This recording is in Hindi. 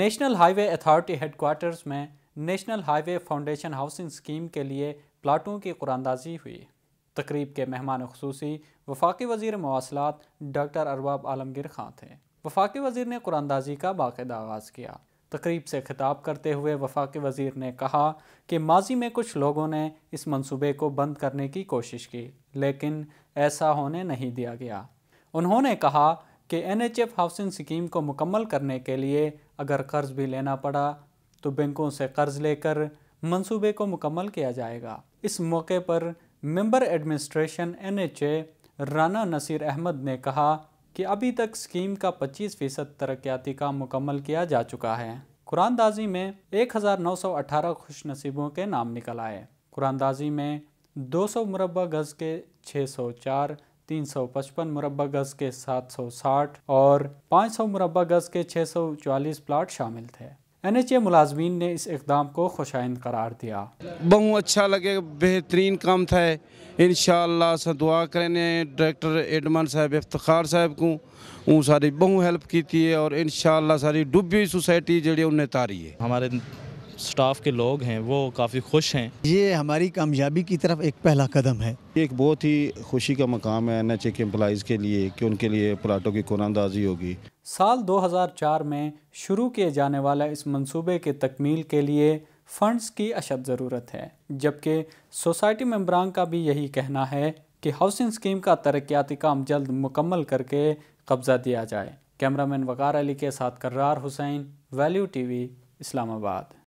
नेशनल हाईवे अथॉरिटी हेडकोार्टर्स में national highway foundation housing scheme के लिए प्लाटों की कुरानदाजी हुई तकरीब के मेहमान खसूसी वफाकी वजीर मवासलात डॉक्टर अरबाब आलमगीर खां थे वफाकी वजीर ने कुरानदाजी का बाकायदा आगाज़ किया तकरीब से खिताब करते हुए वफाकी वजीर ने कहा कि माजी में कुछ लोगों ने इस मंसूबे को बंद करने की कोशिश की लेकिन ऐसा होने नहीं दिया गया उन्होंने कहा कि N H F housing scheme को मुकम्मल करने के लिए अगर कर्ज़ भी लेना पड़ा तो बैंकों से कर्ज़ लेकर मंसूबे को मुकम्मल किया जाएगा इस मौके पर member administration NHA Rana Naseer Ahmad ने कहा कि अभी तक स्कीम का 25 फ़ीसद तरक्याती काम मुकम्मल किया जा चुका है कुरानदाजी में 1918 नसीबों के नाम निकल आए कुरानदाजी में 200 मुरबा गज़ के 604 तीन सौ पचपन मुरबा गज़ के सात सौ साठ और पाँच सौ मुरबा गज़ के छः सौ चालीस प्लाट शामिल थे एन एच ए मुलाजमीन ने इस इकदाम को खुशाइंद करार दिया बहुत अच्छा लगे बेहतरीन काम था इन शह दुआ करें डायरेक्टर एडमन साहब इफ्तार साहब को सारी बहुत हेल्प की है और इन शह सारी डुबी सोसाइटी जी उन्हें तारी है हमारे स्टाफ के लोग हैं वो काफ़ी खुश हैं ये हमारी कामयाबी की तरफ एक पहला कदम है एक बहुत ही खुशी का मकाम है एन एच के एम्प्लाइज के लिए कि उनके लिए प्लाटों की कुरानंदाजी होगी साल 2004 में शुरू किए जाने वाला इस मंसूबे के तकमील के लिए फ़ंड्स की अशद ज़रूरत है जबकि सोसाइटी मम्बरान का भी यही कहना है कि हाउसिंग स्कीम का तरक्याती काम जल्द मुकम्मल करके कब्ज़ा दिया जाए कैमरामैन वकार अली के साथ कर्रार हुसैन वैल्यू टीवी इस्लामाबाद